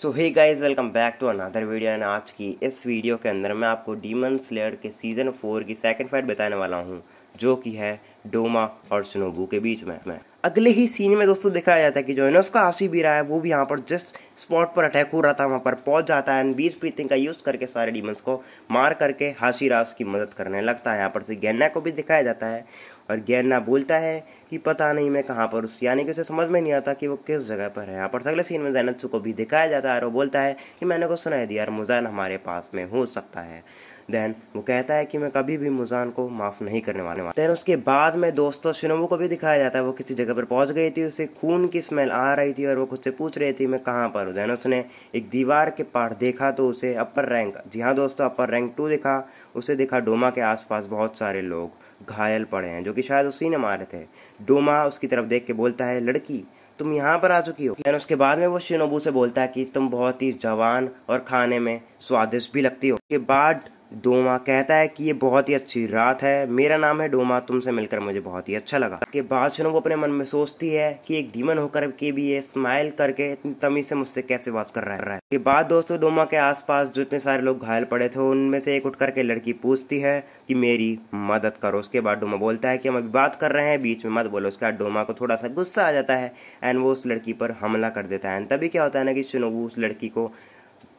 so hey guys welcome back to another video and आज की इस वीडियो के अंदर मैं आपको डीमन स्लेयर के सीज़न फोर की सेकंड फाइट बताने वाला हूँ जो कि है डोमा और स्नोबू के बीच में मैं अगले ही सीन में दोस्तों दिखाया जाता है कि जो है ना उसका आशी भी रहा है वो भी यहाँ पर जिस स्पॉट पर अटैक हो रहा था वहाँ पर पहुँच जाता है एंड बीच ब्रीथिंग का यूज़ करके सारे डीमंस को मार करके हाशी रास की मदद करने लगता है यहाँ पर से गन्ना को भी दिखाया जाता है और गैन्ना बोलता है कि पता नहीं मैं कहाँ पर उस यानी कि उसे समझ में नहीं आता कि वो किस जगह पर है यहाँ पर अगले सीन में जैनतसु को भी दिखाया जाता है और वो बोलता है कि मैंने को सुनाई दिया यार मुजैन हमारे पास में हो सकता है देन वो कहता है कि मैं कभी भी मुजान को माफ़ नहीं करने वाले वाला देन उसके बाद में दोस्तों शिनोबू को भी दिखाया जाता है वो किसी जगह पर पहुंच गई थी उसे खून की स्मेल आ रही थी और वो खुद से पूछ रही थी मैं कहाँ पर हूँ देन उसने एक दीवार के पार देखा तो उसे अपर रैंक जी हाँ दोस्तों अपर रैंक टू दिखा उसे दिखा डोमा के आसपास बहुत सारे लोग घायल पड़े हैं जो कि शायद उसी ने मारे थे डोमा उसकी तरफ देख के बोलता है लड़की तुम यहाँ पर आ चुकी हो देन उसके बाद में वो शिनोबू से बोलता है कि तुम बहुत ही जवान और खाने में स्वादिष्ट भी लगती हो के बाद डोमा कहता है कि ये बहुत ही अच्छी रात है मेरा नाम है डोमा तुमसे मिलकर मुझे बहुत ही अच्छा लगा उसके बाद सुनो वो अपने मन में सोचती है कि एक डीमन होकर के भी ये स्माइल करके इतनी तमीज से मुझसे कैसे बात कर रहा है के बाद दोस्तों डोमा के आसपास जो इतने सारे लोग घायल पड़े थे उनमें से एक उठ करके लड़की पूछती है कि मेरी मदद करो उसके बाद डोमा बोलता है कि हम अभी बात कर रहे हैं बीच में मत बोलो उसके बाद डोमा को थोड़ा सा गुस्सा आ जाता है एंड वो उस लड़की पर हमला कर देता है एंड तभी क्या होता है ना कि सुनो उस लड़की को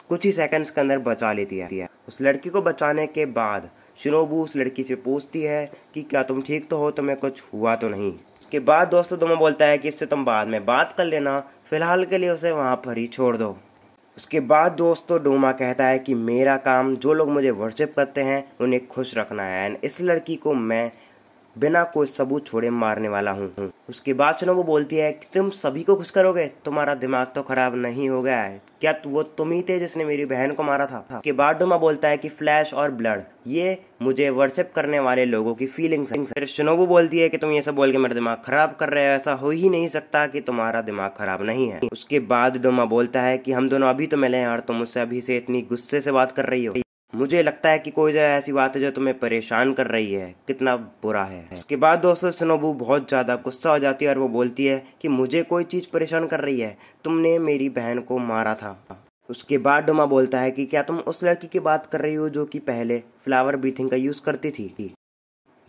कुछ ही सेकंड्स के अंदर बचा लेती है उस लड़की को बचाने के बाद शिनोबू उस लड़की से पूछती है कि क्या तुम ठीक तो हो तुम्हें कुछ हुआ तो नहीं उसके बाद दोस्तों दोनों बोलता है कि इससे तुम बाद में बात कर लेना फिलहाल के लिए उसे वहाँ पर ही छोड़ दो उसके बाद दोस्तों डोमा कहता है कि मेरा काम जो लोग मुझे वर्शिप करते हैं उन्हें खुश रखना है एंड इस लड़की को मैं बिना कोई सबूत छोड़े मारने वाला हूँ उसके बाद सुनो वो बोलती है कि तुम सभी को खुश करोगे तुम्हारा दिमाग तो खराब नहीं हो गया है क्या वो तुम ही थे जिसने मेरी बहन को मारा था उसके बाद डोमा बोलता है कि फ्लैश और ब्लड ये मुझे वर्शिप करने वाले लोगों की फीलिंग हैं फिर शनोबू बोलती है कि तुम ये सब बोल के मेरा दिमाग खराब कर रहे हो ऐसा हो ही नहीं सकता कि तुम्हारा दिमाग खराब नहीं है उसके बाद डोमा बोलता है कि हम दोनों अभी तो मिले हैं और तुम मुझसे अभी से इतनी गुस्से से बात कर रही हो मुझे लगता है कि कोई ऐसी बात है जो तुम्हें परेशान कर रही है कितना बुरा है उसके बाद दोस्तों स्नोबू बहुत ज़्यादा गुस्सा हो जाती है और वो बोलती है कि मुझे कोई चीज़ परेशान कर रही है तुमने मेरी बहन को मारा था उसके बाद डोमा बोलता है कि क्या तुम उस लड़की की बात कर रही हो जो कि पहले फ्लावर ब्रीथिंग का यूज़ करती थी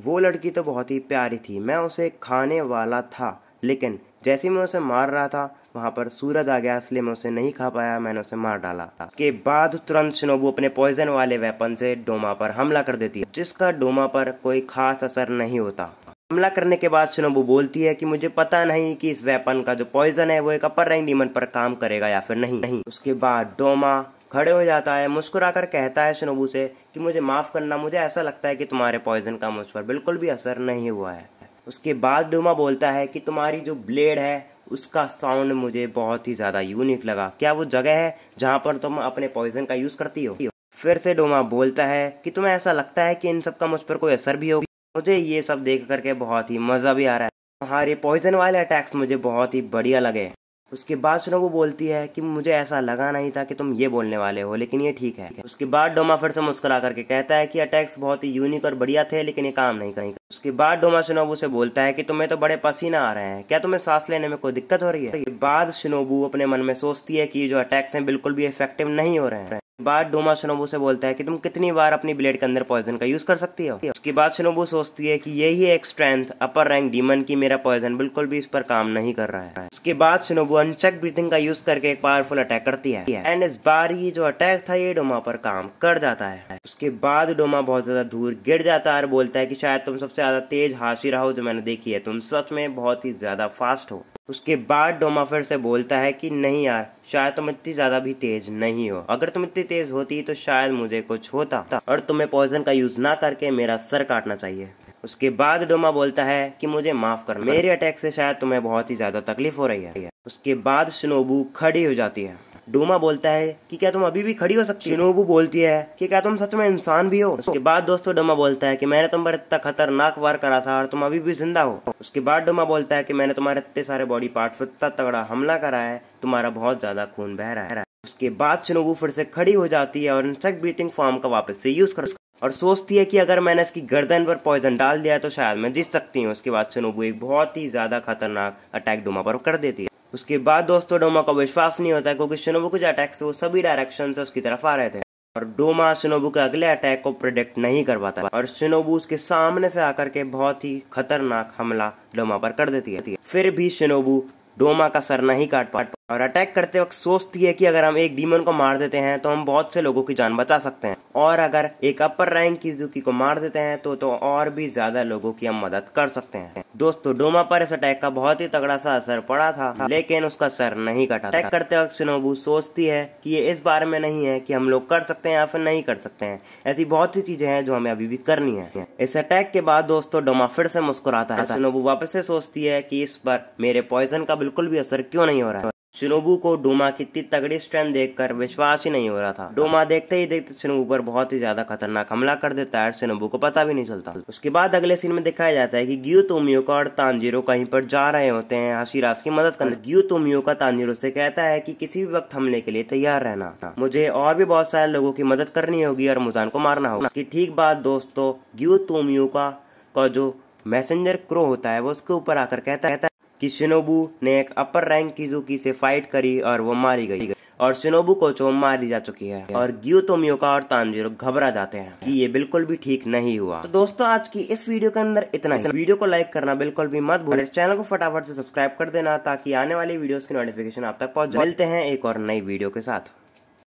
वो लड़की तो बहुत ही प्यारी थी मैं उसे खाने वाला था लेकिन जैसे मैं उसे मार रहा था वहां पर सूरज आ गया इसलिए मैं उसे नहीं खा पाया मैंने उसे मार डाला के बाद तुरंत शिनोबू अपने पॉइजन वाले वेपन से डोमा पर हमला कर देती है जिसका डोमा पर कोई खास असर नहीं होता हमला करने के बाद शिनोबू बोलती है कि मुझे पता नहीं कि इस वेपन का जो पॉइजन है वो एक अपर रैंक डीमन पर काम करेगा या फिर नहीं नहीं उसके बाद डोमा खड़े हो जाता है मुस्कुराकर कहता है शिनोबू से कि मुझे माफ़ करना मुझे ऐसा लगता है कि तुम्हारे पॉइजन का मुझ पर बिल्कुल भी असर नहीं हुआ है उसके बाद डूमा बोलता है कि तुम्हारी जो ब्लेड है उसका साउंड मुझे बहुत ही ज़्यादा यूनिक लगा क्या वो जगह है जहाँ पर तुम अपने पॉइजन का यूज़ करती हो फिर से डोमा बोलता है कि तुम्हें ऐसा लगता है कि इन सब का मुझ पर कोई असर भी होगा मुझे ये सब देख करके बहुत ही मज़ा भी आ रहा है तुम्हारे पॉइजन वाले अटैक्स मुझे बहुत ही बढ़िया लगे उसके बाद सुनो वो बोलती है कि मुझे ऐसा लगा नहीं था कि तुम ये बोलने वाले हो लेकिन ये ठीक है उसके बाद डोमा फिर से मुस्कुरा करके कहता है कि अटैक्स बहुत ही यूनिक और बढ़िया थे लेकिन ये काम नहीं कहीं उसके बाद डोमा शिनोबू से बोलता है कि तुम्हें तो बड़े पसीना आ रहे हैं क्या तुम्हें सांस लेने में कोई दिक्कत हो रही है बाद शिनोबू अपने मन में सोचती है कि जो अटैक्स हैं बिल्कुल भी इफेक्टिव नहीं हो रहे हैं बाद डोमा सुनोबू से बोलता है कि तुम कितनी बार अपनी ब्लेड के अंदर पॉइजन का यूज कर सकती हो उसके बाद शनोबू सोचती है कि यही एक स्ट्रेंथ अपर रैंक डीमन की मेरा पॉइजन बिल्कुल भी इस पर काम नहीं कर रहा है उसके बाद शनोबू अनचेक ब्रीथिंग का यूज करके एक पावरफुल अटैक करती है एंड इस बार ये जो अटैक था ये डोमा पर काम कर जाता है उसके बाद डोमा बहुत ज्यादा दूर गिर जाता है और बोलता है की शायद तुम सबसे ज्यादा तेज हाशिरा रहो जो मैंने देखी है तुम सच में बहुत ही ज्यादा फास्ट हो उसके बाद डोमाफेर से बोलता है कि नहीं यार शायद तुम इतनी ज्यादा भी तेज नहीं हो अगर तुम इतनी तेज होती तो शायद मुझे कुछ होता और तुम्हें पॉइजन का यूज ना करके मेरा सर काटना चाहिए उसके बाद डोमा बोलता है कि मुझे माफ कर मेरे अटैक से शायद तुम्हें बहुत ही ज्यादा तकलीफ हो रही है उसके बाद स्नोबू खड़ी हो जाती है डोमा बोलता है कि क्या तुम अभी भी खड़ी हो सकती हो शिनोबू बोलती है कि क्या तुम सच में इंसान भी हो उसके बाद दोस्तों डोमा बोलता है कि मैंने तुम पर इतना खतरनाक वार करा था और तुम अभी भी जिंदा हो उसके बाद डोमा बोलता है कि मैंने तुम्हारे इतने सारे बॉडी पार्ट पर इतना तगड़ा हमला करा है तुम्हारा बहुत ज्यादा खून बह रहा है उसके बाद शिनोबू फिर से खड़ी हो जाती है और इंसेक्ट ब्रीथिंग फॉर्म का वापस से यूज कर और सोचती है कि अगर मैंने इसकी गर्दन पर पॉइजन डाल दिया तो शायद मैं जीत सकती हूँ उसके बाद शिनोबू एक बहुत ही ज़्यादा खतरनाक अटैक डोमा पर कर देती है उसके बाद दोस्तों डोमा को विश्वास नहीं होता क्योंकि शिनोबू के जो अटैक थे वो सभी डायरेक्शन से उसकी तरफ आ रहे थे और डोमा शिनोबू के अगले अटैक को प्रोडिक्ट नहीं कर पाता और शिनोबू उसके सामने से आकर के बहुत ही खतरनाक हमला डोमा पर कर देती है फिर भी शिनोबू डोमा का सर नहीं काट पाता और अटैक करते वक्त सोचती है कि अगर हम एक डीमन को मार देते हैं तो हम बहुत से लोगों की जान बचा सकते हैं और अगर एक अपर रैंक की जुकी को मार देते हैं तो तो और भी ज्यादा लोगों की हम मदद कर सकते हैं दोस्तों डोमा पर इस अटैक का बहुत ही तगड़ा सा असर पड़ा था लेकिन उसका सर नहीं कटा अटैक करते वक्त सिनोबू सोचती है कि ये इस बारे में नहीं है कि हम लोग कर सकते हैं या फिर नहीं कर सकते हैं ऐसी बहुत सी चीजें हैं जो हमें अभी भी करनी है इस अटैक के बाद दोस्तों डोमा फिर से मुस्कुराता है सिनोबू वापस से सोचती है की इस पर मेरे पॉइजन का बिल्कुल भी असर क्यों नहीं हो रहा है सिनोबू को डोमा की इतनी तगड़ी स्ट्रेंथ देखकर विश्वास ही नहीं हो रहा था डोमा देखते ही देखते सिनोबू पर बहुत ही ज्यादा खतरनाक हमला कर देता है सिनोबू को पता भी नहीं चलता उसके बाद अगले सीन में दिखाया जाता है कि ग्यू तोमियो का और तानजीरो कहीं पर जा रहे होते हैं हसीरास की मदद करने ग्यू तोमियो का तानजीरो से कहता है की कि किसी भी वक्त हमले के लिए तैयार रहना मुझे और भी बहुत सारे लोगों की मदद करनी होगी और मुजान को मारना होगा की ठीक बात दोस्तों ग्यू तोमियो का जो मैसेंजर क्रो होता है वो उसके ऊपर आकर कहता है कि शिनोबू ने एक अपर रैंक की जुकी से फाइट करी और वो मारी गई और शिनोबू को चो तो मारी जा चुकी है और ग्यू तो मियोका और तानजीरो घबरा जाते हैं कि ये बिल्कुल भी ठीक नहीं हुआ तो दोस्तों आज की इस वीडियो के अंदर इतना ही वीडियो को लाइक करना बिल्कुल भी मत भूलें चैनल को फटाफट से सब्सक्राइब कर देना ताकि आने वाली वीडियोस की नोटिफिकेशन आप तक पहुंच मिलते हैं एक और नई वीडियो के साथ